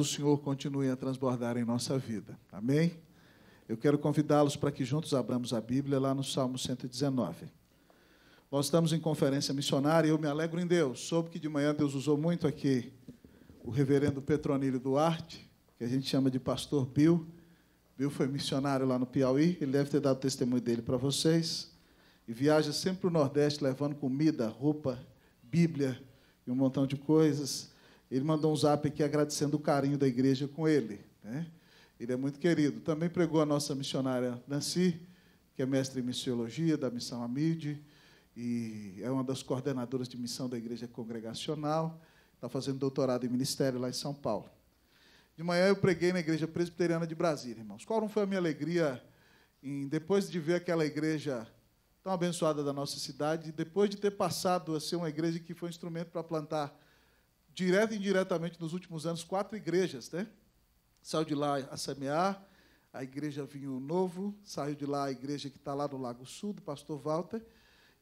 do Senhor continue a transbordar em nossa vida. Amém? Eu quero convidá-los para que juntos abramos a Bíblia lá no Salmo 119. Nós estamos em conferência missionária e eu me alegro em Deus. Soube que de manhã Deus usou muito aqui o reverendo Petronilho Duarte, que a gente chama de pastor Bill. Bill foi missionário lá no Piauí, ele deve ter dado testemunho dele para vocês. E viaja sempre para o Nordeste levando comida, roupa, Bíblia e um montão de coisas. Ele mandou um zap aqui agradecendo o carinho da igreja com ele. Né? Ele é muito querido. Também pregou a nossa missionária Nancy, que é mestre em missiologia da Missão Amide, e é uma das coordenadoras de missão da igreja congregacional. Está fazendo doutorado em ministério lá em São Paulo. De manhã eu preguei na igreja presbiteriana de Brasília, irmãos. Qual não foi a minha alegria em, depois de ver aquela igreja tão abençoada da nossa cidade, depois de ter passado a ser uma igreja que foi um instrumento para plantar direto e indiretamente, nos últimos anos, quatro igrejas. Né? Saiu de lá a semear, a igreja Vinho Novo, saiu de lá a igreja que está lá no Lago Sul, do pastor Walter,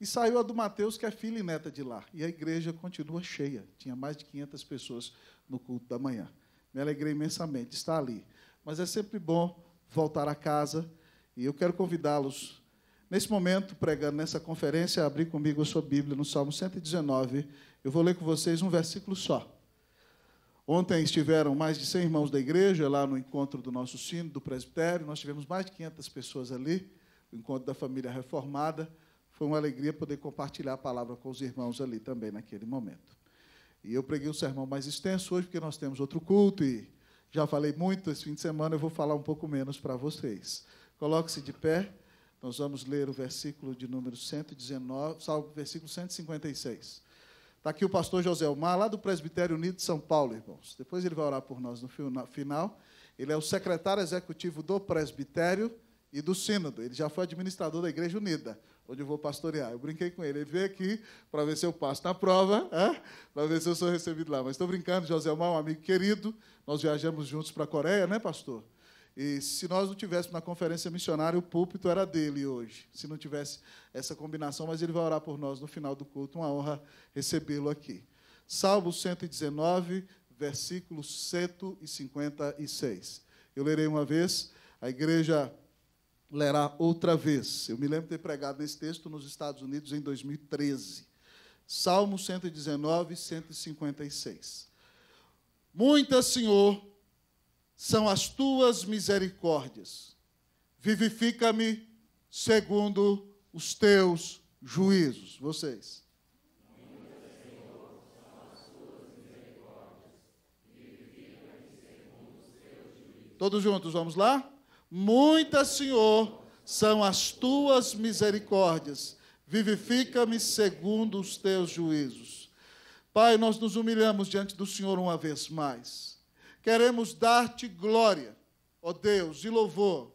e saiu a do Mateus, que é filha e neta de lá. E a igreja continua cheia, tinha mais de 500 pessoas no culto da manhã. Me alegrei imensamente de estar ali. Mas é sempre bom voltar a casa, e eu quero convidá-los Nesse momento, pregando nessa conferência, abri comigo a sua Bíblia no Salmo 119. Eu vou ler com vocês um versículo só. Ontem estiveram mais de 100 irmãos da igreja lá no encontro do nosso sino, do presbitério. Nós tivemos mais de 500 pessoas ali, o encontro da família reformada. Foi uma alegria poder compartilhar a palavra com os irmãos ali também naquele momento. E eu preguei um sermão mais extenso hoje, porque nós temos outro culto e já falei muito esse fim de semana, eu vou falar um pouco menos para vocês. Coloque-se de pé. Nós vamos ler o versículo de número 119, salvo versículo 156. Está aqui o pastor José Omar, lá do Presbitério Unido de São Paulo, irmãos. Depois ele vai orar por nós no final. Ele é o secretário executivo do Presbitério e do Sínodo. Ele já foi administrador da Igreja Unida, onde eu vou pastorear. Eu brinquei com ele. Ele veio aqui para ver se eu passo na prova, é? para ver se eu sou recebido lá. Mas estou brincando, José Omar, um amigo querido. Nós viajamos juntos para a Coreia, né, pastor? E se nós não tivéssemos na conferência missionária, o púlpito era dele hoje, se não tivesse essa combinação, mas ele vai orar por nós no final do culto. Uma honra recebê-lo aqui. Salmo 119, versículo 156. Eu lerei uma vez, a igreja lerá outra vez. Eu me lembro de ter pregado nesse texto nos Estados Unidos em 2013. Salmo 119, 156. Muitas, Senhor, são as tuas misericórdias. Vivifica-me segundo os teus juízos. Vocês. Todos juntos, vamos lá? Muitas, Senhor, são as tuas misericórdias. Vivifica-me segundo os teus juízos. Pai, nós nos humilhamos diante do Senhor uma vez mais. Queremos dar-te glória, ó Deus, e louvor.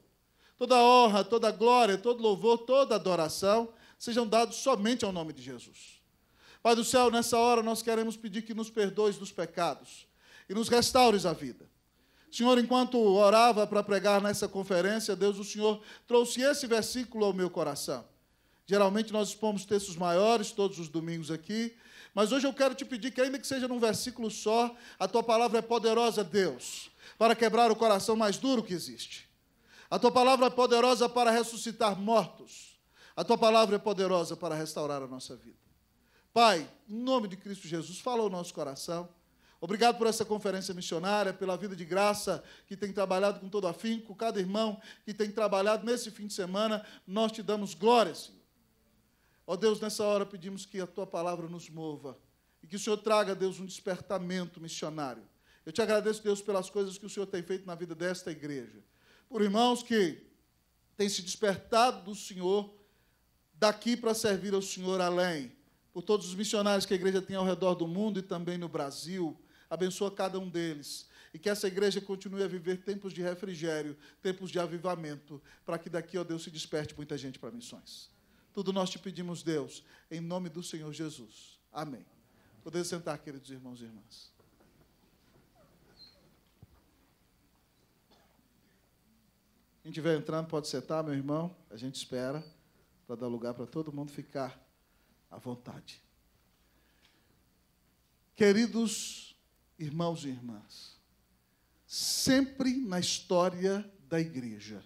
Toda honra, toda glória, todo louvor, toda adoração sejam dados somente ao nome de Jesus. Pai do céu, nessa hora nós queremos pedir que nos perdoes dos pecados e nos restaures a vida. Senhor, enquanto orava para pregar nessa conferência, Deus, o Senhor trouxe esse versículo ao meu coração. Geralmente nós expomos textos maiores todos os domingos aqui, mas hoje eu quero te pedir que, ainda que seja num versículo só, a tua palavra é poderosa, Deus, para quebrar o coração mais duro que existe. A tua palavra é poderosa para ressuscitar mortos. A tua palavra é poderosa para restaurar a nossa vida. Pai, em nome de Cristo Jesus, fala o nosso coração. Obrigado por essa conferência missionária, pela vida de graça que tem trabalhado com todo afinco, cada irmão que tem trabalhado nesse fim de semana. Nós te damos glória, Senhor. Ó Deus, nessa hora pedimos que a tua palavra nos mova e que o Senhor traga, Deus, um despertamento missionário. Eu te agradeço, Deus, pelas coisas que o Senhor tem feito na vida desta igreja. Por irmãos que têm se despertado do Senhor daqui para servir ao Senhor além. Por todos os missionários que a igreja tem ao redor do mundo e também no Brasil. Abençoa cada um deles e que essa igreja continue a viver tempos de refrigério, tempos de avivamento, para que daqui, ó Deus, se desperte muita gente para missões. Tudo nós te pedimos, Deus, em nome do Senhor Jesus. Amém. Podem sentar, queridos irmãos e irmãs. Quem estiver entrando, pode sentar, meu irmão. A gente espera para dar lugar para todo mundo ficar à vontade. Queridos irmãos e irmãs, sempre na história da igreja,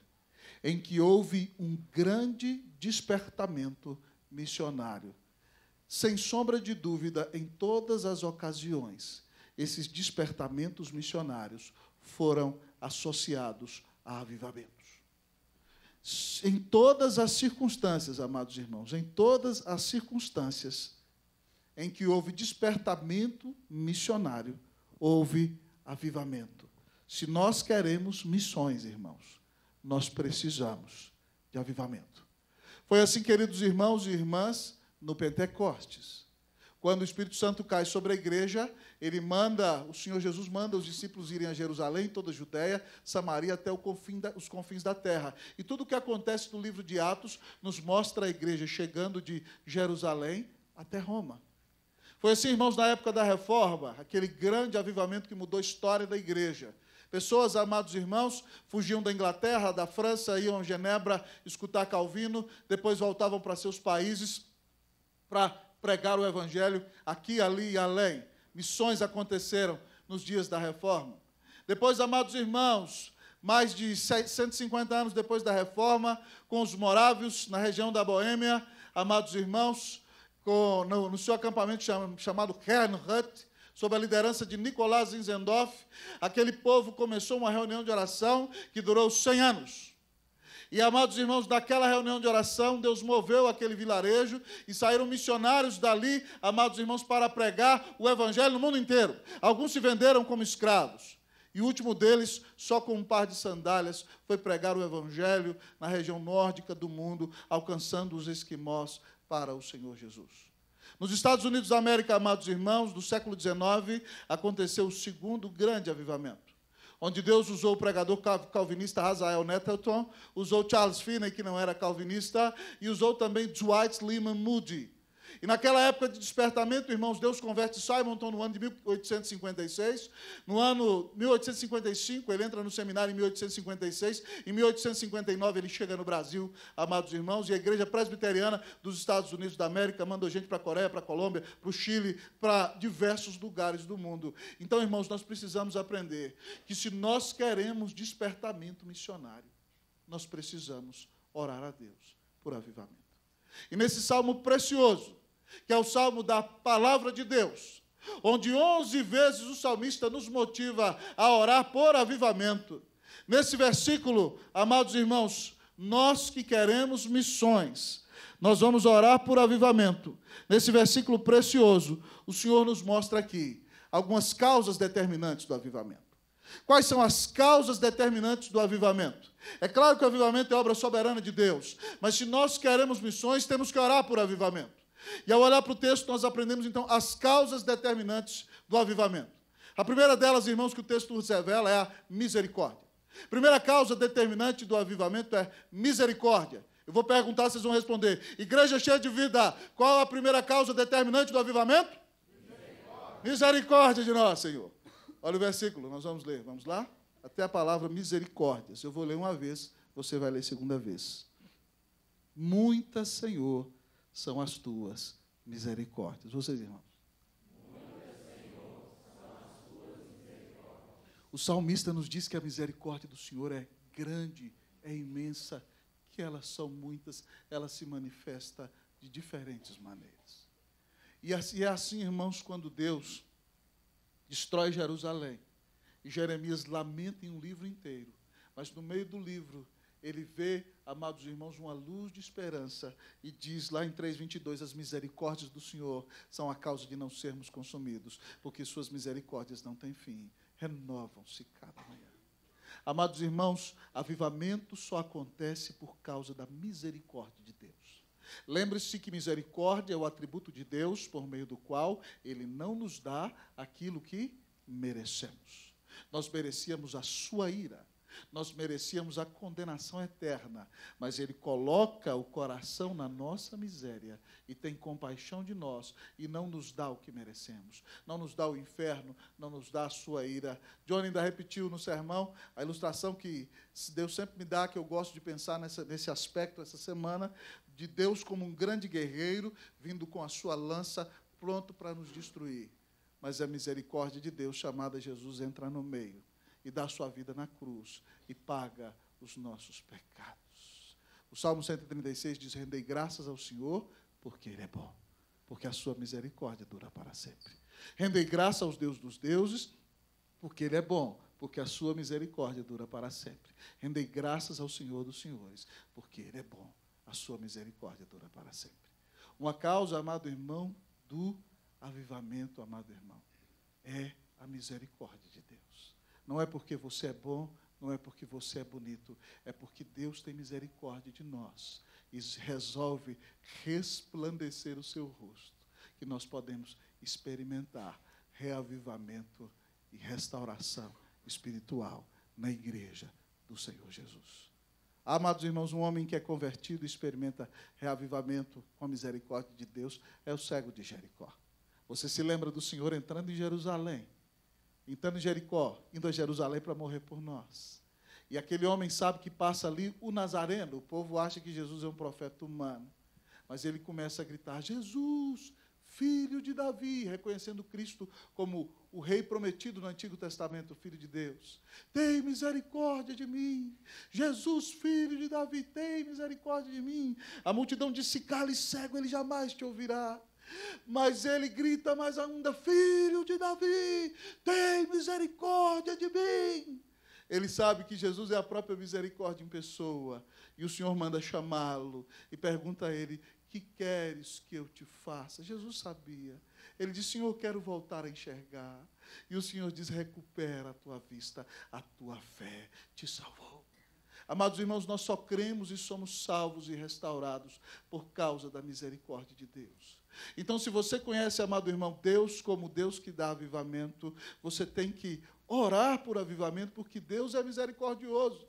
em que houve um grande despertamento missionário. Sem sombra de dúvida, em todas as ocasiões, esses despertamentos missionários foram associados a avivamentos. Em todas as circunstâncias, amados irmãos, em todas as circunstâncias em que houve despertamento missionário, houve avivamento. Se nós queremos missões, irmãos, nós precisamos de avivamento. Foi assim, queridos irmãos e irmãs, no Pentecostes. Quando o Espírito Santo cai sobre a igreja, ele manda, o Senhor Jesus manda os discípulos irem a Jerusalém, toda a Judéia, Samaria até confim da, os confins da terra. E tudo o que acontece no livro de Atos nos mostra a igreja chegando de Jerusalém até Roma. Foi assim, irmãos, na época da reforma, aquele grande avivamento que mudou a história da igreja. Pessoas, amados irmãos, fugiam da Inglaterra, da França, iam a Genebra escutar Calvino, depois voltavam para seus países para pregar o evangelho aqui, ali e além. Missões aconteceram nos dias da reforma. Depois, amados irmãos, mais de 150 anos depois da reforma, com os morávios na região da Boêmia, amados irmãos, com, no, no seu acampamento cham, chamado Kernhut, sob a liderança de Nicolás Zinzendorf, aquele povo começou uma reunião de oração que durou 100 anos. E, amados irmãos, daquela reunião de oração, Deus moveu aquele vilarejo e saíram missionários dali, amados irmãos, para pregar o Evangelho no mundo inteiro. Alguns se venderam como escravos. E o último deles, só com um par de sandálias, foi pregar o Evangelho na região nórdica do mundo, alcançando os esquimós para o Senhor Jesus. Nos Estados Unidos da América, amados irmãos, do século XIX, aconteceu o segundo grande avivamento, onde Deus usou o pregador calvinista Hazael Nettleton, usou Charles Finney, que não era calvinista, e usou também Dwight Lyman Moody, e naquela época de despertamento, irmãos, Deus converte Simonton no ano de 1856. No ano 1855, ele entra no seminário em 1856. Em 1859, ele chega no Brasil, amados irmãos, e a Igreja Presbiteriana dos Estados Unidos da América mandou gente para a Coreia, para a Colômbia, para o Chile, para diversos lugares do mundo. Então, irmãos, nós precisamos aprender que se nós queremos despertamento missionário, nós precisamos orar a Deus por avivamento. E nesse salmo precioso, que é o salmo da palavra de Deus, onde 11 vezes o salmista nos motiva a orar por avivamento. Nesse versículo, amados irmãos, nós que queremos missões, nós vamos orar por avivamento. Nesse versículo precioso, o Senhor nos mostra aqui algumas causas determinantes do avivamento. Quais são as causas determinantes do avivamento? É claro que o avivamento é obra soberana de Deus, mas se nós queremos missões, temos que orar por avivamento. E ao olhar para o texto, nós aprendemos então as causas determinantes do avivamento. A primeira delas, irmãos, que o texto nos revela é a misericórdia. A primeira causa determinante do avivamento é misericórdia. Eu vou perguntar, vocês vão responder. Igreja cheia de vida, qual a primeira causa determinante do avivamento? Misericórdia, misericórdia de nós, Senhor. Olha o versículo, nós vamos ler. Vamos lá? Até a palavra misericórdia. Se eu vou ler uma vez, você vai ler segunda vez. Muita, Senhor, são as tuas misericórdias. Vocês, irmãos. Senhor, o salmista nos diz que a misericórdia do Senhor é grande, é imensa, que elas são muitas, ela se manifesta de diferentes maneiras. E é assim, irmãos, quando Deus destrói Jerusalém, e Jeremias lamenta em um livro inteiro, mas no meio do livro ele vê, amados irmãos, uma luz de esperança e diz lá em 3:22 as misericórdias do Senhor são a causa de não sermos consumidos, porque suas misericórdias não têm fim, renovam-se cada manhã. Amados irmãos, avivamento só acontece por causa da misericórdia de Deus. Lembre-se que misericórdia é o atributo de Deus por meio do qual ele não nos dá aquilo que merecemos. Nós merecíamos a sua ira, nós merecíamos a condenação eterna, mas Ele coloca o coração na nossa miséria e tem compaixão de nós e não nos dá o que merecemos, não nos dá o inferno, não nos dá a sua ira. John ainda repetiu no sermão a ilustração que Deus sempre me dá, que eu gosto de pensar nessa, nesse aspecto essa semana, de Deus como um grande guerreiro vindo com a sua lança pronto para nos destruir. Mas a misericórdia de Deus, chamada Jesus, entra no meio e dá sua vida na cruz e paga os nossos pecados. O Salmo 136 diz: Rendei graças ao Senhor, porque Ele é bom, porque a sua misericórdia dura para sempre. Rendei graças aos Deus dos deuses, porque Ele é bom, porque a sua misericórdia dura para sempre. Rendei graças ao Senhor dos senhores, porque Ele é bom, a sua misericórdia dura para sempre. Uma causa, amado irmão, do avivamento, amado irmão, é a misericórdia de Deus. Não é porque você é bom, não é porque você é bonito, é porque Deus tem misericórdia de nós e resolve resplandecer o seu rosto, que nós podemos experimentar reavivamento e restauração espiritual na igreja do Senhor Jesus. Amados irmãos, um homem que é convertido e experimenta reavivamento com a misericórdia de Deus é o cego de Jericó. Você se lembra do Senhor entrando em Jerusalém? entrando em Jericó, indo a Jerusalém para morrer por nós. E aquele homem sabe que passa ali o Nazareno. O povo acha que Jesus é um profeta humano. Mas ele começa a gritar: Jesus, filho de Davi, reconhecendo Cristo como o rei prometido no Antigo Testamento, filho de Deus. Tem misericórdia de mim. Jesus, filho de Davi, tem misericórdia de mim. A multidão disse: cale cego, ele jamais te ouvirá. Mas ele grita mais ainda: Filho de Davi, tem misericórdia de mim. Ele sabe que Jesus é a própria misericórdia em pessoa. E o Senhor manda chamá-lo e pergunta a ele: Que queres que eu te faça? Jesus sabia. Ele diz: Senhor, quero voltar a enxergar. E o Senhor diz: Recupera a tua vista, a tua fé te salvou. Amados irmãos, nós só cremos e somos salvos e restaurados por causa da misericórdia de Deus. Então, se você conhece, amado irmão, Deus como Deus que dá avivamento, você tem que orar por avivamento, porque Deus é misericordioso.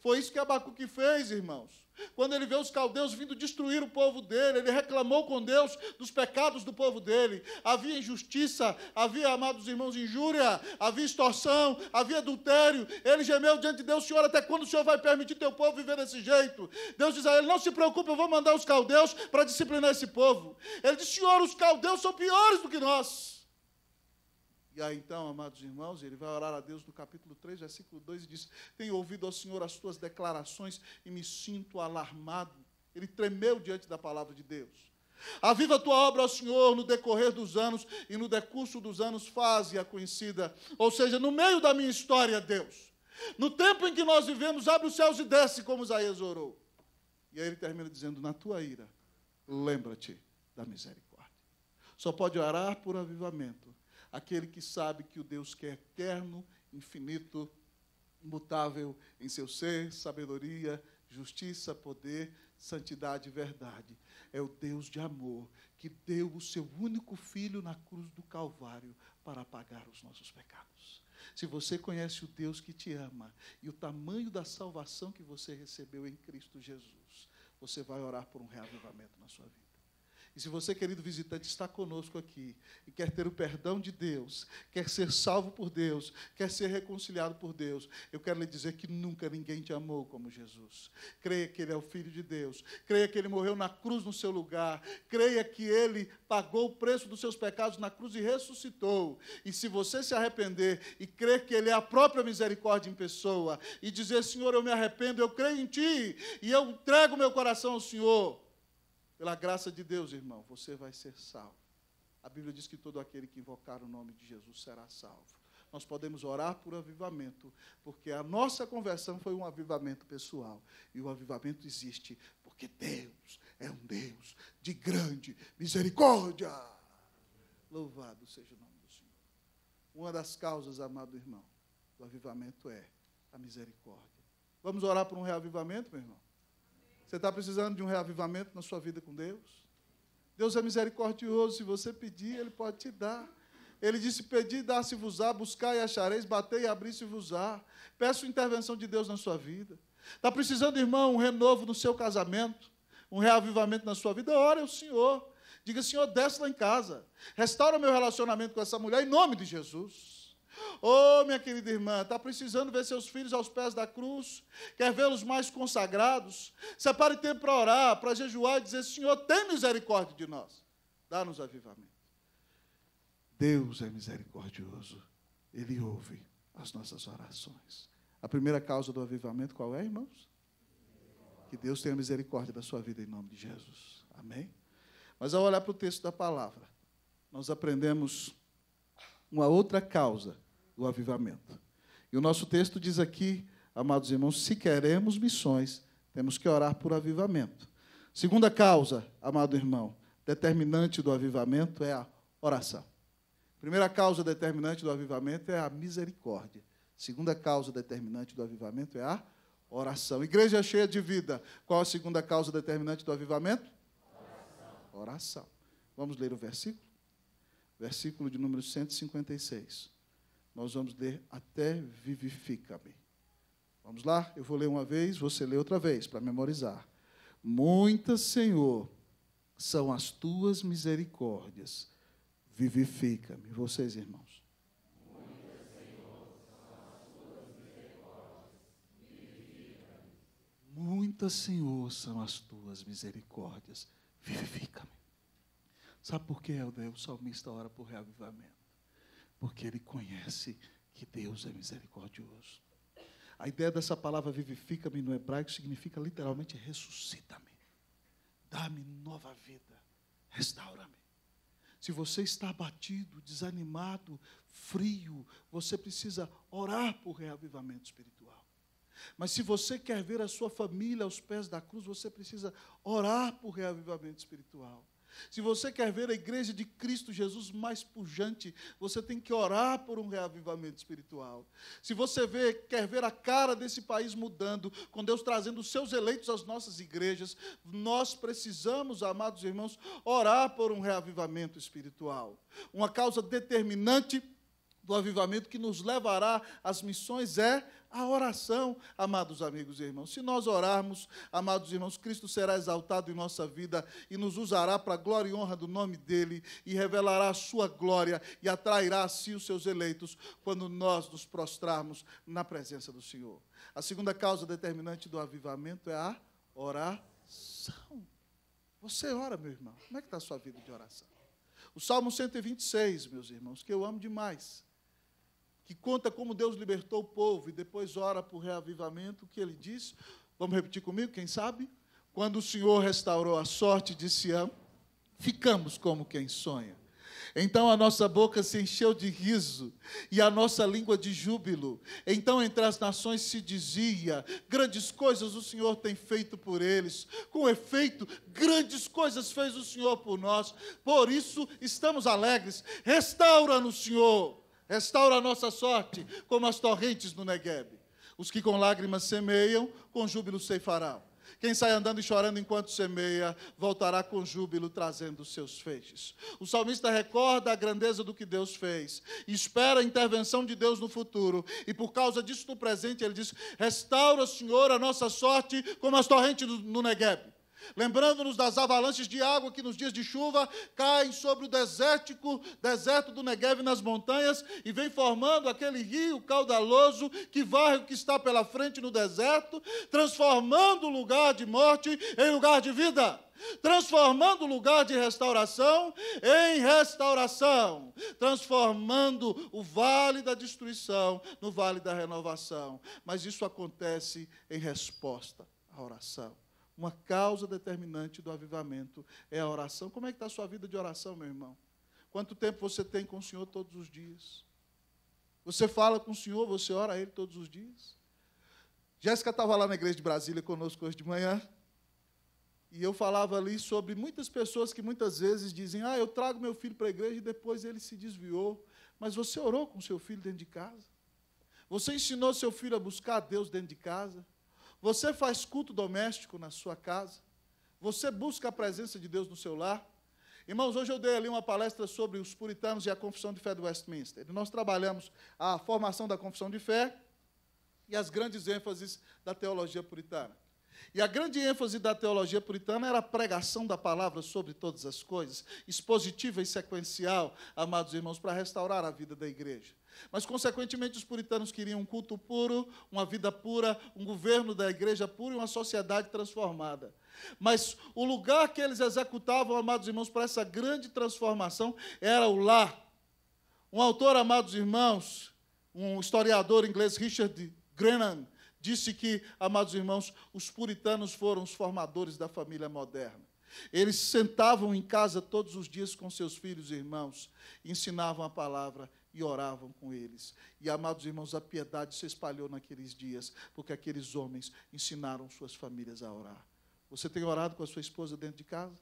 Foi isso que Abacuque fez, irmãos. Quando ele vê os caldeus vindo destruir o povo dele, ele reclamou com Deus dos pecados do povo dele. Havia injustiça, havia, amados irmãos, injúria, havia extorsão, havia adultério. Ele gemeu diante de Deus: Senhor, até quando o Senhor vai permitir teu povo viver desse jeito? Deus diz a ele: Não se preocupe, eu vou mandar os caldeus para disciplinar esse povo. Ele diz: Senhor, os caldeus são piores do que nós. E aí então, amados irmãos, ele vai orar a Deus no capítulo 3, versículo 2 e diz: Tenho ouvido ao Senhor as tuas declarações e me sinto alarmado. Ele tremeu diante da palavra de Deus. Aviva a tua obra ao Senhor no decorrer dos anos e no decurso dos anos faze-a conhecida. Ou seja, no meio da minha história, Deus. No tempo em que nós vivemos, abre os céus e desce, como Isaías orou. E aí ele termina dizendo: Na tua ira, lembra-te da misericórdia. Só pode orar por avivamento aquele que sabe que o Deus que é eterno, infinito, imutável em seu ser, sabedoria, justiça, poder, santidade e verdade. É o Deus de amor que deu o seu único filho na cruz do Calvário para pagar os nossos pecados. Se você conhece o Deus que te ama e o tamanho da salvação que você recebeu em Cristo Jesus, você vai orar por um reavivamento na sua vida. E se você, querido visitante, está conosco aqui e quer ter o perdão de Deus, quer ser salvo por Deus, quer ser reconciliado por Deus, eu quero lhe dizer que nunca ninguém te amou como Jesus. Creia que Ele é o Filho de Deus, creia que Ele morreu na cruz no seu lugar, creia que Ele pagou o preço dos seus pecados na cruz e ressuscitou. E se você se arrepender e crer que Ele é a própria misericórdia em pessoa e dizer: Senhor, eu me arrependo, eu creio em Ti e eu entrego meu coração ao Senhor pela graça de Deus, irmão, você vai ser salvo. A Bíblia diz que todo aquele que invocar o nome de Jesus será salvo. Nós podemos orar por avivamento, porque a nossa conversão foi um avivamento pessoal. E o avivamento existe porque Deus é um Deus de grande misericórdia. Louvado seja o nome do Senhor. Uma das causas, amado irmão, do avivamento é a misericórdia. Vamos orar por um reavivamento, meu irmão? Você está precisando de um reavivamento na sua vida com Deus? Deus é misericordioso, se você pedir, Ele pode te dar. Ele disse: pedir, dar-se-vos-á, buscar e achareis, bater e abrir-se-vos-á. Peço intervenção de Deus na sua vida. Está precisando, irmão, um renovo no seu casamento, um reavivamento na sua vida? Ora ao Senhor. Diga: Senhor, desce lá em casa, restaura meu relacionamento com essa mulher em nome de Jesus. Oh, minha querida irmã, está precisando ver seus filhos aos pés da cruz? Quer vê-los mais consagrados? Separe tempo para orar, para jejuar e dizer: Senhor, tem misericórdia de nós. Dá-nos avivamento. Deus é misericordioso. Ele ouve as nossas orações. A primeira causa do avivamento qual é, irmãos? Que Deus tenha misericórdia da sua vida em nome de Jesus. Amém? Mas ao olhar para o texto da palavra, nós aprendemos uma outra causa do avivamento. E o nosso texto diz aqui, amados irmãos, se queremos missões, temos que orar por avivamento. Segunda causa, amado irmão, determinante do avivamento é a oração. Primeira causa determinante do avivamento é a misericórdia. Segunda causa determinante do avivamento é a oração. Igreja cheia de vida, qual a segunda causa determinante do avivamento? Oração. oração. Vamos ler o versículo? Versículo de número 156. Nós vamos ler até vivifica-me. Vamos lá? Eu vou ler uma vez, você lê outra vez, para memorizar. Muitas, Senhor, são as tuas misericórdias. Vivifica-me. Vocês, irmãos. Muitas, Senhor, são as tuas misericórdias. Vivifica-me. Muitas, Senhor, são as tuas misericórdias. Vivifica-me. Sabe por que, Deus o salmista ora por reavivamento? porque ele conhece que Deus é misericordioso. A ideia dessa palavra vivifica-me no hebraico significa literalmente ressuscita-me, dá-me nova vida, restaura-me. Se você está abatido, desanimado, frio, você precisa orar por reavivamento espiritual. Mas se você quer ver a sua família aos pés da cruz, você precisa orar por reavivamento espiritual. Se você quer ver a igreja de Cristo Jesus mais pujante, você tem que orar por um reavivamento espiritual. Se você vê, quer ver a cara desse país mudando, com Deus trazendo os seus eleitos às nossas igrejas, nós precisamos, amados irmãos, orar por um reavivamento espiritual. Uma causa determinante do avivamento que nos levará às missões é a oração, amados amigos e irmãos. Se nós orarmos, amados irmãos, Cristo será exaltado em nossa vida e nos usará para a glória e honra do nome dele e revelará a sua glória e atrairá a si os seus eleitos quando nós nos prostrarmos na presença do Senhor. A segunda causa determinante do avivamento é a oração. Você ora, meu irmão. Como é que está a sua vida de oração? O Salmo 126, meus irmãos, que eu amo demais que conta como Deus libertou o povo e depois ora por reavivamento, o que ele diz? Vamos repetir comigo, quem sabe? Quando o Senhor restaurou a sorte de Sião, ficamos como quem sonha. Então a nossa boca se encheu de riso e a nossa língua de júbilo. Então entre as nações se dizia: grandes coisas o Senhor tem feito por eles. Com efeito, grandes coisas fez o Senhor por nós. Por isso estamos alegres. Restaura no Senhor Restaura a nossa sorte como as torrentes do Negueb. Os que com lágrimas semeiam, com júbilo ceifarão. Quem sai andando e chorando enquanto semeia, voltará com júbilo trazendo os seus feixes. O salmista recorda a grandeza do que Deus fez, espera a intervenção de Deus no futuro, e por causa disso no presente ele diz: Restaura, Senhor, a nossa sorte como as torrentes do, do Negueb lembrando-nos das avalanches de água que nos dias de chuva caem sobre o desértico, deserto do Negev nas montanhas e vem formando aquele rio caudaloso que varre o que está pela frente no deserto, transformando o lugar de morte em lugar de vida transformando o lugar de restauração em restauração, transformando o vale da destruição no vale da renovação. Mas isso acontece em resposta à oração. Uma causa determinante do avivamento é a oração. Como é que está a sua vida de oração, meu irmão? Quanto tempo você tem com o Senhor todos os dias? Você fala com o Senhor, você ora a Ele todos os dias? Jéssica estava lá na igreja de Brasília conosco hoje de manhã, e eu falava ali sobre muitas pessoas que muitas vezes dizem: Ah, eu trago meu filho para a igreja e depois ele se desviou. Mas você orou com seu filho dentro de casa? Você ensinou seu filho a buscar a Deus dentro de casa? Você faz culto doméstico na sua casa? Você busca a presença de Deus no seu lar? Irmãos, hoje eu dei ali uma palestra sobre os puritanos e a confissão de fé do Westminster. Nós trabalhamos a formação da confissão de fé e as grandes ênfases da teologia puritana. E a grande ênfase da teologia puritana era a pregação da palavra sobre todas as coisas, expositiva e sequencial, amados irmãos, para restaurar a vida da igreja. Mas, consequentemente, os puritanos queriam um culto puro, uma vida pura, um governo da igreja puro e uma sociedade transformada. Mas o lugar que eles executavam, amados irmãos, para essa grande transformação era o lar. Um autor, amados irmãos, um historiador inglês, Richard Grennan, disse que, amados irmãos, os puritanos foram os formadores da família moderna. Eles sentavam em casa todos os dias com seus filhos e irmãos, ensinavam a palavra e oravam com eles. E, amados irmãos, a piedade se espalhou naqueles dias, porque aqueles homens ensinaram suas famílias a orar. Você tem orado com a sua esposa dentro de casa?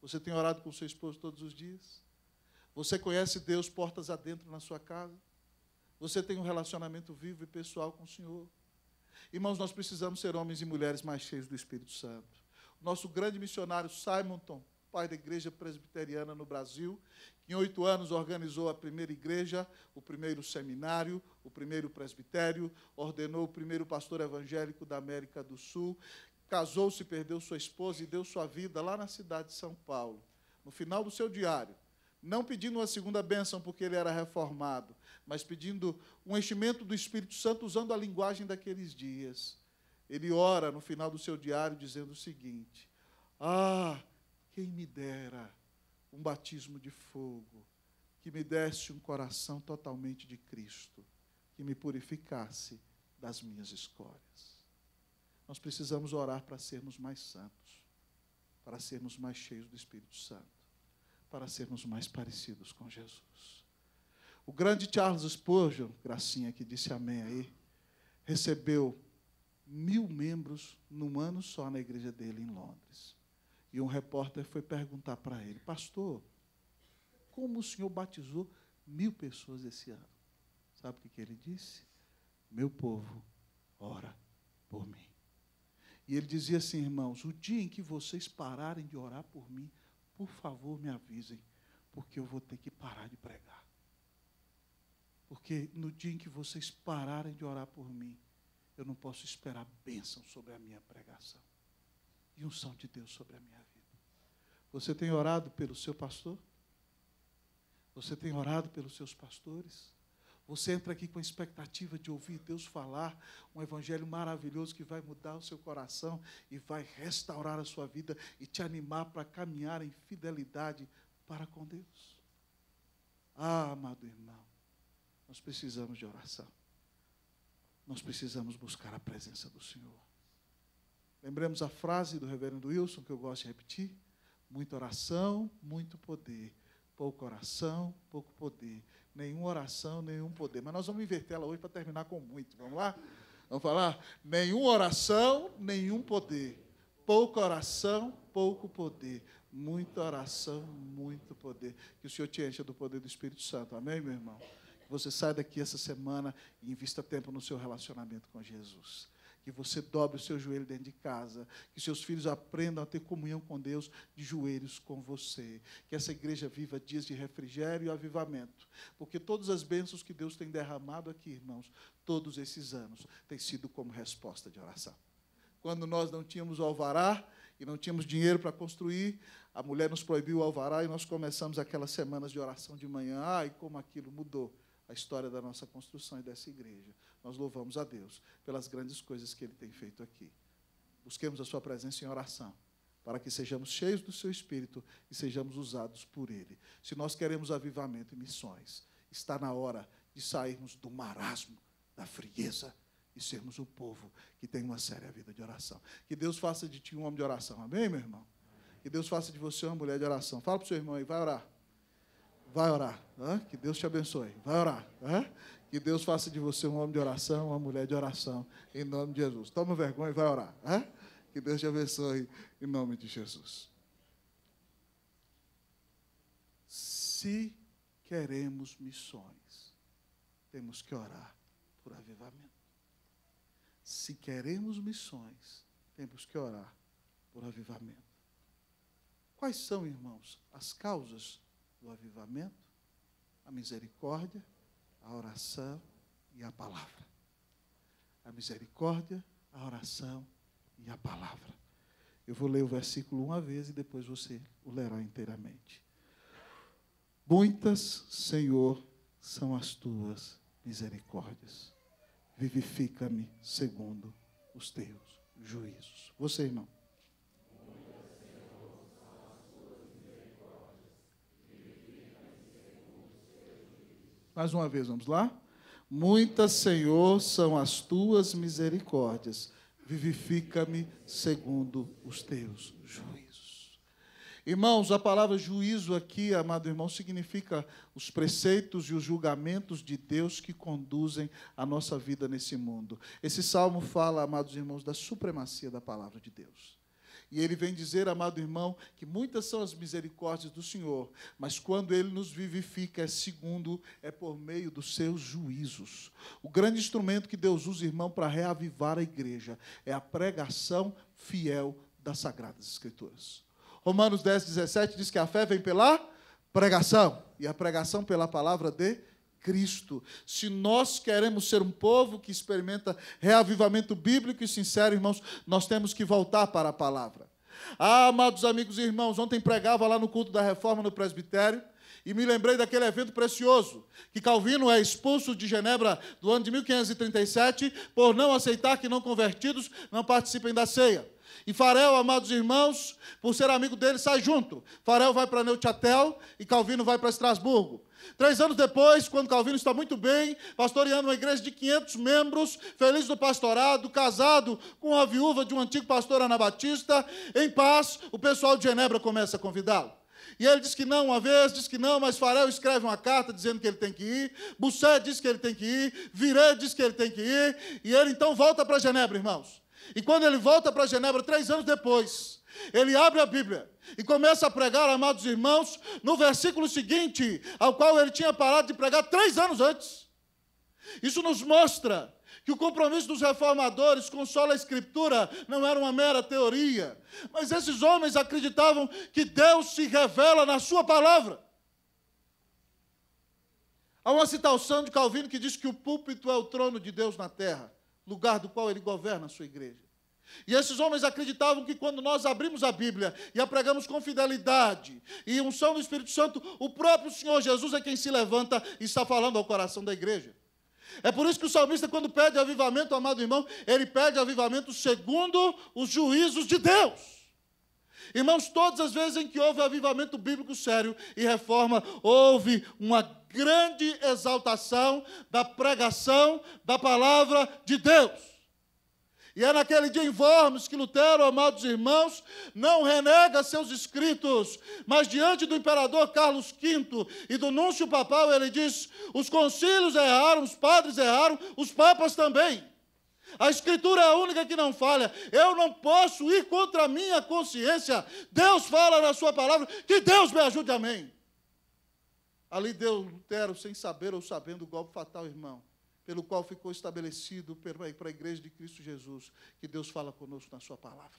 Você tem orado com o seu esposo todos os dias? Você conhece Deus portas adentro na sua casa? Você tem um relacionamento vivo e pessoal com o Senhor? Irmãos, nós precisamos ser homens e mulheres mais cheios do Espírito Santo. Nosso grande missionário Simonton, pai da igreja presbiteriana no Brasil, que em oito anos organizou a primeira igreja, o primeiro seminário, o primeiro presbitério, ordenou o primeiro pastor evangélico da América do Sul, casou-se, perdeu sua esposa e deu sua vida lá na cidade de São Paulo. No final do seu diário, não pedindo uma segunda bênção porque ele era reformado, mas pedindo um enchimento do Espírito Santo usando a linguagem daqueles dias. Ele ora no final do seu diário dizendo o seguinte: Ah, quem me dera um batismo de fogo, que me desse um coração totalmente de Cristo, que me purificasse das minhas escórias. Nós precisamos orar para sermos mais santos, para sermos mais cheios do Espírito Santo, para sermos mais parecidos com Jesus. O grande Charles Spurgeon, gracinha que disse amém aí, recebeu mil membros num ano só na igreja dele em Londres. E um repórter foi perguntar para ele: Pastor, como o senhor batizou mil pessoas esse ano? Sabe o que, ele disse? Meu povo, ora por mim. E ele dizia assim, irmãos: o dia em que vocês pararem de orar por mim, por favor me avisem, porque eu vou ter que parar de pregar. Porque no dia em que vocês pararem de orar por mim, eu não posso esperar bênção sobre a minha pregação e unção som de Deus sobre a minha vida. Você tem orado pelo seu pastor? Você tem orado pelos seus pastores? Você entra aqui com a expectativa de ouvir Deus falar um evangelho maravilhoso que vai mudar o seu coração e vai restaurar a sua vida e te animar para caminhar em fidelidade para com Deus. Ah, amado irmão, nós precisamos de oração. Nós precisamos buscar a presença do Senhor. Lembremos a frase do reverendo Wilson, que eu gosto de repetir: muita oração, muito poder. Pouca oração, pouco poder. Nenhuma oração, nenhum poder. Mas nós vamos inverter ela hoje para terminar com muito. Vamos lá? Vamos falar? Nenhuma oração, nenhum poder. Pouca oração, pouco poder. Muita oração, muito poder. Que o Senhor te encha do poder do Espírito Santo. Amém, meu irmão? Que você saia daqui essa semana e invista tempo no seu relacionamento com Jesus que você dobre o seu joelho dentro de casa, que seus filhos aprendam a ter comunhão com Deus de joelhos com você, que essa igreja viva dias de refrigério e avivamento, porque todas as bênçãos que Deus tem derramado aqui, irmãos, todos esses anos, têm sido como resposta de oração. Quando nós não tínhamos o alvará e não tínhamos dinheiro para construir, a mulher nos proibiu o alvará e nós começamos aquelas semanas de oração de manhã. Ai, como aquilo mudou! a história da nossa construção e dessa igreja. Nós louvamos a Deus pelas grandes coisas que Ele tem feito aqui. Busquemos a Sua presença em oração, para que sejamos cheios do Seu Espírito e sejamos usados por Ele. Se nós queremos avivamento e missões, está na hora de sairmos do marasmo, da frieza e sermos o povo que tem uma séria vida de oração. Que Deus faça de ti um homem de oração. Amém, meu irmão? Que Deus faça de você uma mulher de oração. Fala para o seu irmão aí, vai orar vai orar. Hã? Que Deus te abençoe. Vai orar. Hã? Que Deus faça de você um homem de oração, uma mulher de oração, em nome de Jesus. Toma vergonha e vai orar. Hã? Que Deus te abençoe, em nome de Jesus. Se queremos missões, temos que orar por avivamento. Se queremos missões, temos que orar por avivamento. Quais são, irmãos, as causas do avivamento, a misericórdia, a oração e a palavra. A misericórdia, a oração e a palavra. Eu vou ler o versículo uma vez e depois você o lerá inteiramente. Muitas, Senhor, são as tuas misericórdias. Vivifica-me segundo os teus juízos. Você, irmão. Mais uma vez, vamos lá? Muitas, Senhor, são as tuas misericórdias. Vivifica-me segundo os teus juízos. Irmãos, a palavra juízo aqui, amado irmão, significa os preceitos e os julgamentos de Deus que conduzem a nossa vida nesse mundo. Esse salmo fala, amados irmãos, da supremacia da palavra de Deus. E ele vem dizer, amado irmão, que muitas são as misericórdias do Senhor, mas quando ele nos vivifica, é segundo, é por meio dos seus juízos. O grande instrumento que Deus usa, irmão, para reavivar a igreja é a pregação fiel das Sagradas Escrituras. Romanos 10, 17 diz que a fé vem pela pregação, e a pregação pela palavra de Cristo. Se nós queremos ser um povo que experimenta reavivamento bíblico e sincero, irmãos, nós temos que voltar para a palavra. Ah, amados amigos e irmãos, ontem pregava lá no culto da reforma no presbitério e me lembrei daquele evento precioso que Calvino é expulso de Genebra do ano de 1537 por não aceitar que não convertidos não participem da ceia. E Farel, amados irmãos, por ser amigo dele, sai junto. Farel vai para Neuchâtel e Calvino vai para Estrasburgo. Três anos depois, quando Calvino está muito bem, pastoreando uma igreja de 500 membros, feliz do pastorado, casado com a viúva de um antigo pastor anabatista, em paz, o pessoal de Genebra começa a convidá-lo. E ele diz que não uma vez, diz que não, mas Farel escreve uma carta dizendo que ele tem que ir, Busset diz que ele tem que ir, Viré diz que ele tem que ir, e ele então volta para Genebra, irmãos. E quando ele volta para Genebra, três anos depois, ele abre a Bíblia e começa a pregar, amados irmãos, no versículo seguinte, ao qual ele tinha parado de pregar três anos antes. Isso nos mostra que o compromisso dos reformadores com só a Escritura não era uma mera teoria, mas esses homens acreditavam que Deus se revela na Sua palavra. Há uma citação de Calvino que diz que o púlpito é o trono de Deus na terra, lugar do qual ele governa a sua igreja. E esses homens acreditavam que quando nós abrimos a Bíblia e a pregamos com fidelidade e unção do Espírito Santo, o próprio Senhor Jesus é quem se levanta e está falando ao coração da igreja. É por isso que o salmista, quando pede avivamento, amado irmão, ele pede avivamento segundo os juízos de Deus. Irmãos, todas as vezes em que houve avivamento bíblico sério e reforma, houve uma grande exaltação da pregação da palavra de Deus. E é naquele dia informes que Lutero, amados irmãos, não renega seus escritos, mas diante do imperador Carlos V e do núncio papal, ele diz: os concílios erraram, os padres erraram, os papas também. A escritura é a única que não falha. Eu não posso ir contra a minha consciência. Deus fala na sua palavra, que Deus me ajude, amém. Ali deu Lutero, sem saber ou sabendo, o golpe fatal, irmão pelo qual ficou estabelecido para a igreja de Cristo Jesus, que Deus fala conosco na Sua palavra.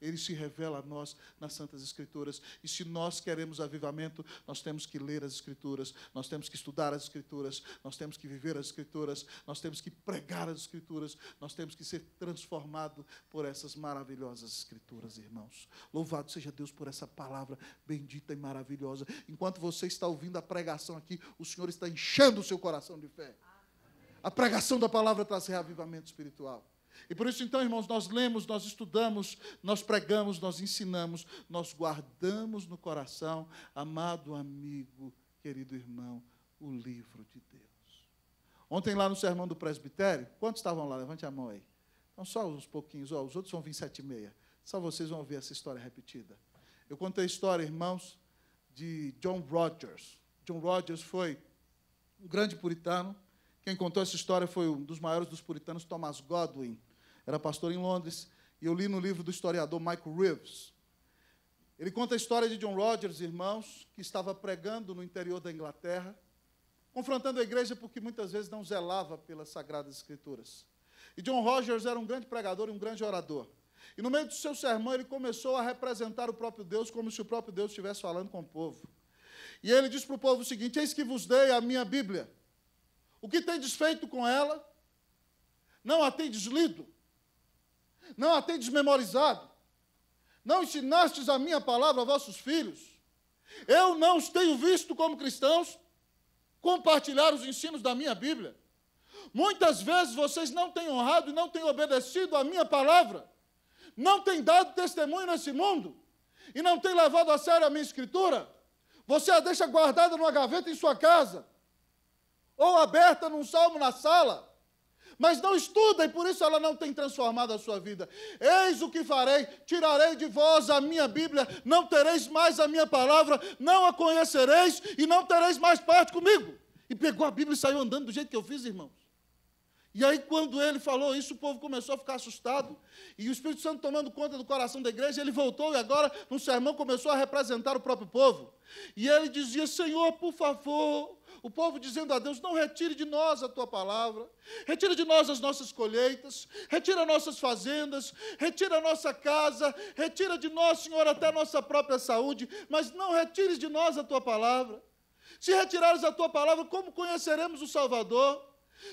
Ele se revela a nós nas Santas Escrituras. E se nós queremos avivamento, nós temos que ler as Escrituras, nós temos que estudar as Escrituras, nós temos que viver as Escrituras, nós temos que pregar as Escrituras, nós temos que ser transformado por essas maravilhosas Escrituras, irmãos. Louvado seja Deus por essa palavra bendita e maravilhosa. Enquanto você está ouvindo a pregação aqui, o Senhor está enchendo o seu coração de fé. Amém. A pregação da palavra traz reavivamento espiritual. E por isso, então, irmãos, nós lemos, nós estudamos, nós pregamos, nós ensinamos, nós guardamos no coração, amado amigo, querido irmão, o livro de Deus. Ontem, lá no sermão do presbitério, quantos estavam lá? Levante a mão aí. Então, só uns pouquinhos, ó, os outros vão vir sete e meia. Só vocês vão ouvir essa história repetida. Eu contei a história, irmãos, de John Rogers. John Rogers foi um grande puritano, quem contou essa história foi um dos maiores dos puritanos, Thomas Godwin. Era pastor em Londres. E eu li no livro do historiador Michael Reeves. Ele conta a história de John Rogers, irmãos, que estava pregando no interior da Inglaterra, confrontando a igreja porque muitas vezes não zelava pelas sagradas escrituras. E John Rogers era um grande pregador e um grande orador. E no meio do seu sermão, ele começou a representar o próprio Deus como se o próprio Deus estivesse falando com o povo. E ele disse para o povo o seguinte: Eis que vos dei a minha Bíblia. O que tendes feito com ela? Não a tendes lido? Não a tendes memorizado? Não ensinastes a minha palavra a vossos filhos? Eu não os tenho visto como cristãos compartilhar os ensinos da minha Bíblia. Muitas vezes vocês não têm honrado e não têm obedecido à minha palavra, não têm dado testemunho nesse mundo e não têm levado a sério a minha escritura. Você a deixa guardada numa gaveta em sua casa ou aberta num salmo na sala, mas não estuda e por isso ela não tem transformado a sua vida. Eis o que farei: tirarei de vós a minha Bíblia, não tereis mais a minha palavra, não a conhecereis e não tereis mais parte comigo. E pegou a Bíblia e saiu andando do jeito que eu fiz, irmãos. E aí, quando ele falou isso, o povo começou a ficar assustado. E o Espírito Santo, tomando conta do coração da igreja, ele voltou e agora, no sermão, começou a representar o próprio povo. E ele dizia: Senhor, por favor, o povo dizendo a Deus: não retire de nós a tua palavra, retira de nós as nossas colheitas, retira nossas fazendas, retira nossa casa, retira de nós, Senhor, até a nossa própria saúde, mas não retires de nós a tua palavra. Se retirares a tua palavra, como conheceremos o Salvador?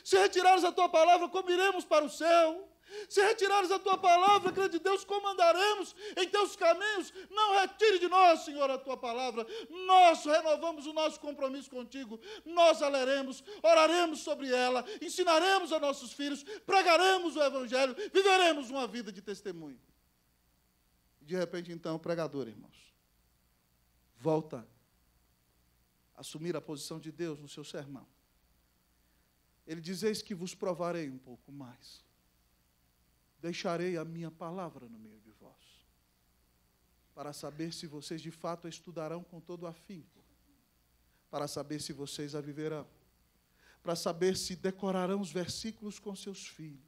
Se retirares a tua palavra, como iremos para o céu? Se retirares a tua palavra, crê de Deus, comandaremos em teus caminhos. Não retire de nós, Senhor, a tua palavra. Nós renovamos o nosso compromisso contigo. Nós a leremos, oraremos sobre ela, ensinaremos a nossos filhos, pregaremos o Evangelho, viveremos uma vida de testemunho. De repente, então, o pregador, irmãos, volta a assumir a posição de Deus no seu sermão. Ele diz: Eis que vos provarei um pouco mais Deixarei a minha palavra no meio de vós, para saber se vocês de fato a estudarão com todo afinco, para saber se vocês a viverão, para saber se decorarão os versículos com seus filhos,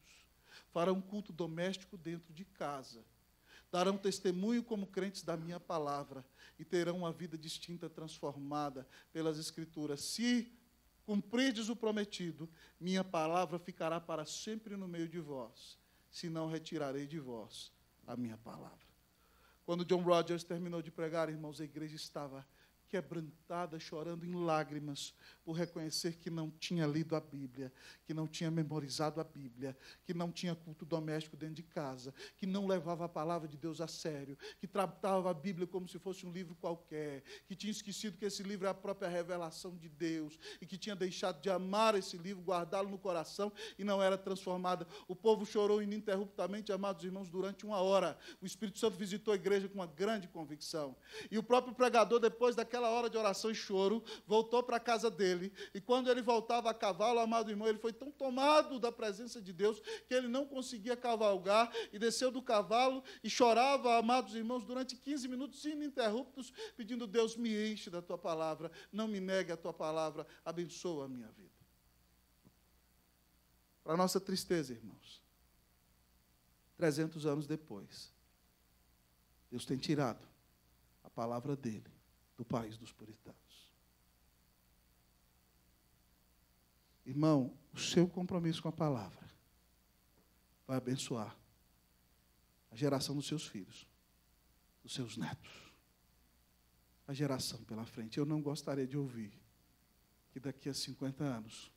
farão culto doméstico dentro de casa, darão testemunho como crentes da minha palavra e terão uma vida distinta, transformada pelas Escrituras. Se cumprides o prometido, minha palavra ficará para sempre no meio de vós senão retirarei de vós a minha palavra. Quando John Rogers terminou de pregar, irmãos, a igreja estava quebrantada, chorando em lágrimas, por reconhecer que não tinha lido a Bíblia, que não tinha memorizado a Bíblia, que não tinha culto doméstico dentro de casa, que não levava a palavra de Deus a sério, que tratava a Bíblia como se fosse um livro qualquer, que tinha esquecido que esse livro é a própria revelação de Deus e que tinha deixado de amar esse livro, guardá-lo no coração e não era transformada. O povo chorou ininterruptamente, amados irmãos, durante uma hora. O Espírito Santo visitou a igreja com uma grande convicção. E o próprio pregador, depois daquela naquela hora de oração e choro, voltou para a casa dele. E quando ele voltava a cavalo, amado irmão, ele foi tão tomado da presença de Deus que ele não conseguia cavalgar e desceu do cavalo e chorava, amados irmãos, durante 15 minutos ininterruptos, pedindo: Deus, me enche da tua palavra, não me negue a tua palavra, abençoa a minha vida. Para nossa tristeza, irmãos, 300 anos depois, Deus tem tirado a palavra dele do país dos puritanos. Irmão, o seu compromisso com a palavra vai abençoar a geração dos seus filhos, dos seus netos, a geração pela frente. Eu não gostaria de ouvir que daqui a 50 anos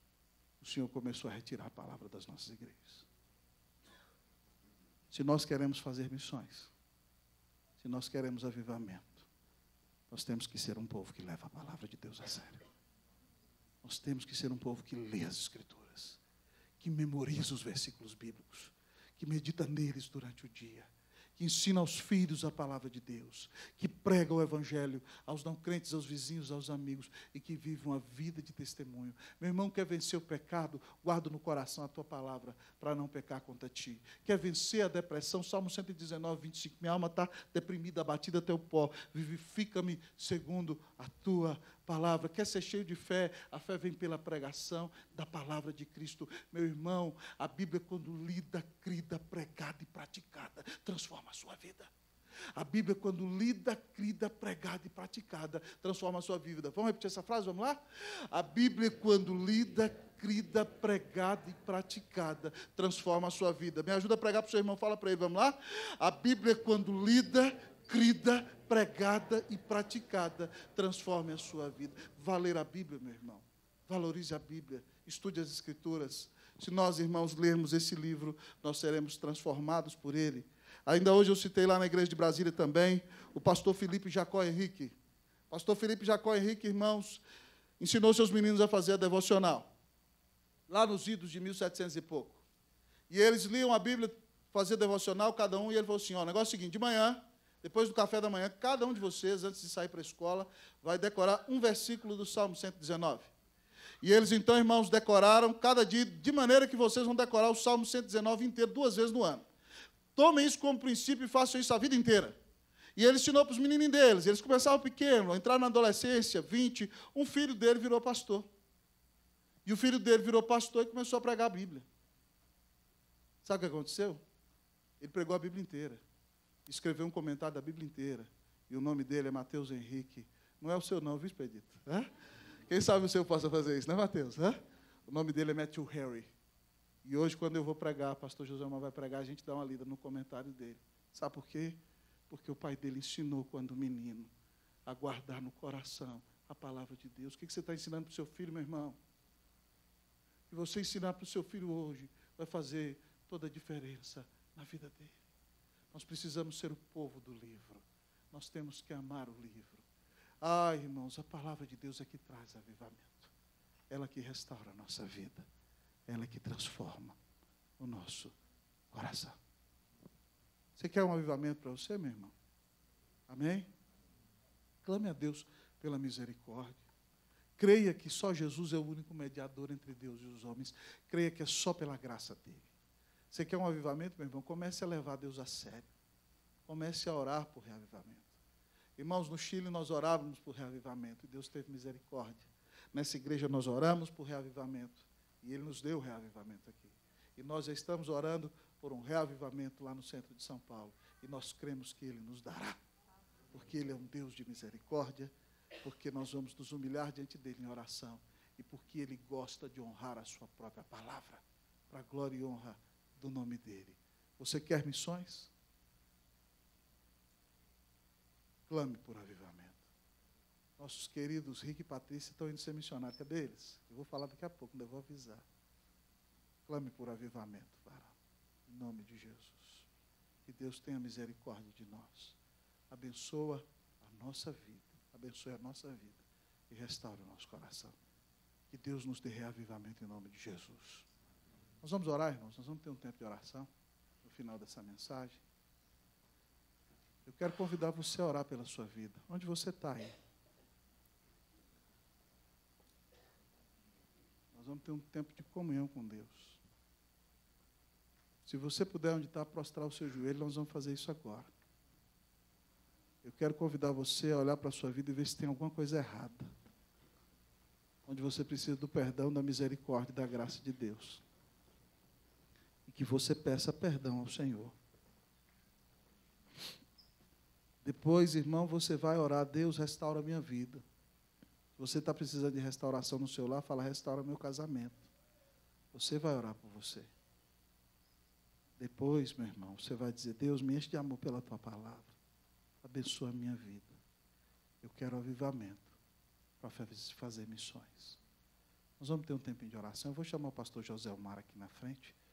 o Senhor começou a retirar a palavra das nossas igrejas. Se nós queremos fazer missões, se nós queremos avivamento, nós temos que ser um povo que leva a palavra de Deus a sério. Nós temos que ser um povo que lê as Escrituras, que memoriza os versículos bíblicos, que medita neles durante o dia que ensina aos filhos a palavra de Deus, que prega o Evangelho aos não crentes, aos vizinhos, aos amigos e que vive uma vida de testemunho. Meu irmão, quer vencer o pecado? Guarda no coração a tua palavra para não pecar contra ti. Quer vencer a depressão? Salmo 119, 25. Minha alma está deprimida, abatida até o pó. Vivifica-me segundo a tua palavra, quer ser cheio de fé, a fé vem pela pregação da palavra de Cristo. Meu irmão, a Bíblia, quando lida, crida, pregada e praticada, transforma a sua vida. A Bíblia, quando lida, crida, pregada e praticada, transforma a sua vida. Vamos repetir essa frase? Vamos lá? A Bíblia, quando lida, crida, pregada e praticada, transforma a sua vida. Me ajuda a pregar para o seu irmão, fala para ele, vamos lá? A Bíblia, quando lida, crida, pregada e praticada transforme a sua vida. Valer a Bíblia, meu irmão. Valorize a Bíblia, estude as Escrituras. Se nós, irmãos, lermos esse livro, nós seremos transformados por ele. Ainda hoje eu citei lá na igreja de Brasília também o pastor Felipe Jacó Henrique. Pastor Felipe Jacó Henrique, irmãos, ensinou seus meninos a fazer a devocional, lá nos idos de 1700 e pouco. E eles liam a Bíblia, faziam devocional, cada um, e ele falou assim: ó, o negócio é o seguinte, de manhã depois do café da manhã, cada um de vocês, antes de sair para a escola, vai decorar um versículo do Salmo 119. E eles então, irmãos, decoraram cada dia, de maneira que vocês vão decorar o Salmo 119 inteiro, duas vezes no ano. Tomem isso como princípio e façam isso a vida inteira. E ele ensinou para os meninos deles. Eles começavam pequeno, entraram na adolescência, 20. Um filho dele virou pastor. E o filho dele virou pastor e começou a pregar a Bíblia. Sabe o que aconteceu? Ele pregou a Bíblia inteira escreveu um comentário da Bíblia inteira. E o nome dele é Mateus Henrique. Não é o seu não, viu, Expedito? Quem sabe o seu possa fazer isso, não é, Mateus? O nome dele é Matthew Harry. E hoje, quando eu vou pregar, pastor José Omar vai pregar, a gente dá uma lida no comentário dele. Sabe por quê? Porque o pai dele ensinou, quando menino, a guardar no coração a palavra de Deus. O que você está ensinando para o seu filho, meu irmão? E você ensinar para o seu filho hoje vai fazer toda a diferença na vida dele. Nós precisamos ser o povo do livro. Nós temos que amar o livro. Ah, irmãos, a palavra de Deus é que traz avivamento. Ela que restaura a nossa vida. Ela que transforma o nosso coração. Você quer um avivamento para você, meu irmão? Amém? Clame a Deus pela misericórdia. Creia que só Jesus é o único mediador entre Deus e os homens. Creia que é só pela graça dele. Você quer um avivamento, meu irmão? Comece a levar Deus a sério. Comece a orar por reavivamento. Irmãos, no Chile nós orávamos por reavivamento e Deus teve misericórdia. Nessa igreja nós oramos por reavivamento e Ele nos deu o reavivamento aqui. E nós já estamos orando por um reavivamento lá no centro de São Paulo. E nós cremos que Ele nos dará, porque Ele é um Deus de misericórdia, porque nós vamos nos humilhar diante dEle em oração e porque Ele gosta de honrar a Sua própria palavra, para a glória e honra do nome dele. Você quer missões? Clame por avivamento. Nossos queridos Rick e Patrícia estão indo ser missionários. Cadê eles? Eu vou falar daqui a pouco, ainda vou avisar. Clame por avivamento, varão. Em nome de Jesus. Que Deus tenha misericórdia de nós. Abençoa a nossa vida. Abençoe a nossa vida. E restaure o nosso coração. Que Deus nos dê reavivamento em nome de Jesus. Nós vamos orar, irmãos, nós vamos ter um tempo de oração no final dessa mensagem. Eu quero convidar você a orar pela sua vida. Onde você está aí? Nós vamos ter um tempo de comunhão com Deus. Se você puder onde está, prostrar o seu joelho, nós vamos fazer isso agora. Eu quero convidar você a olhar para a sua vida e ver se tem alguma coisa errada. Onde você precisa do perdão, da misericórdia e da graça de Deus que você peça perdão ao Senhor. Depois, irmão, você vai orar, Deus restaura a minha vida. Se você está precisando de restauração no seu lar, fala, restaura meu casamento. Você vai orar por você. Depois, meu irmão, você vai dizer, Deus, me enche de amor pela tua palavra. Abençoa a minha vida. Eu quero avivamento para fazer missões. Nós vamos ter um tempinho de oração. Eu vou chamar o pastor José Omar aqui na frente.